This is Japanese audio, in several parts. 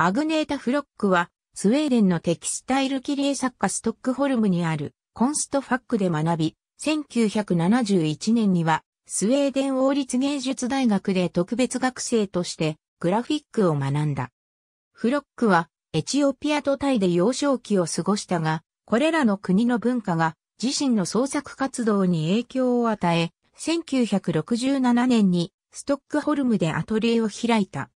アグネータ・フロックは、スウェーデンのテキスタイル切り絵作家ストックホルムにあるコンストファックで学び、1971年にはスウェーデン王立芸術大学で特別学生としてグラフィックを学んだ。フロックはエチオピアとタイで幼少期を過ごしたが、これらの国の文化が自身の創作活動に影響を与え、1967年にストックホルムでアトリエを開いた。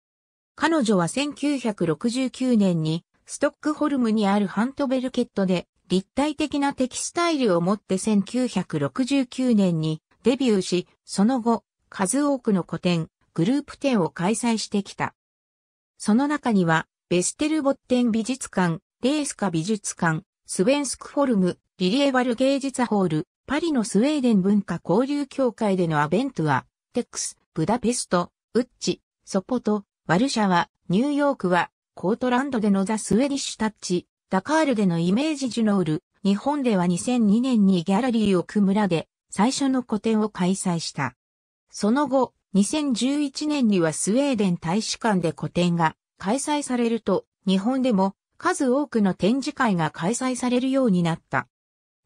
彼女は1969年にストックホルムにあるハントベルケットで立体的なテキスタイルを持って1969年にデビューし、その後、数多くの個展、グループ展を開催してきた。その中には、ベステルボッテン美術館、レースカ美術館、スベンスクフォルム、リリエワル芸術ホール、パリのスウェーデン文化交流協会でのアベントゥア、テックス、ブダペスト、ウッチ、ソポト、ワルシャワ、ニューヨークは、コートランドでのザ・スウェディッシュタッチ、ダカールでのイメージジュノール、日本では2002年にギャラリーを組むらで、最初の個展を開催した。その後、2011年にはスウェーデン大使館で個展が開催されると、日本でも数多くの展示会が開催されるようになった。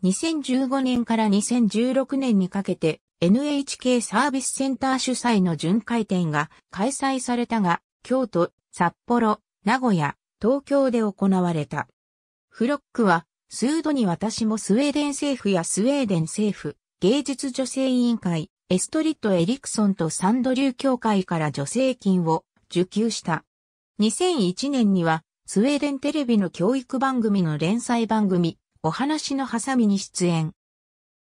2015年から2016年にかけて NHK サービスセンター主催の巡回展が開催されたが、京都、札幌、名古屋、東京で行われた。フロックは、数度に私もスウェーデン政府やスウェーデン政府、芸術女性委員会、エストリッド・エリクソンとサンドリュー協会から助成金を受給した。2001年には、スウェーデンテレビの教育番組の連載番組、お話のハサミに出演。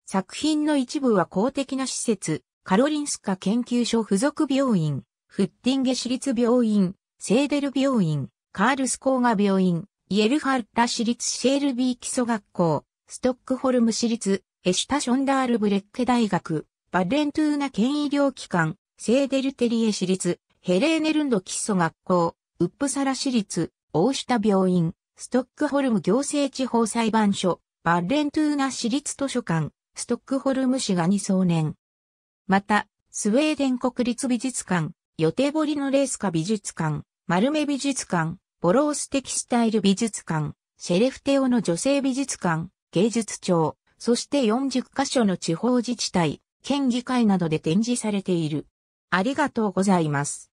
作品の一部は公的な施設、カロリンスカ研究所附属病院、フッティンゲ市立病院、セーデル病院、カールスコーガ病院、イエルハッラ市立シェールビー基礎学校、ストックホルム市立、エシュタションダールブレッケ大学、バレントゥーナ県医療機関、セーデルテリエ市立、ヘレーネルンド基礎学校、ウップサラ市立、大下病院、ストックホルム行政地方裁判所、バレントゥーナ市立図書館、ストックホルム市が2総年。また、スウェーデン国立美術館、予定堀のレースカ美術館、丸目美術館、ボローステキスタイル美術館、シェレフテオの女性美術館、芸術庁、そして40カ所の地方自治体、県議会などで展示されている。ありがとうございます。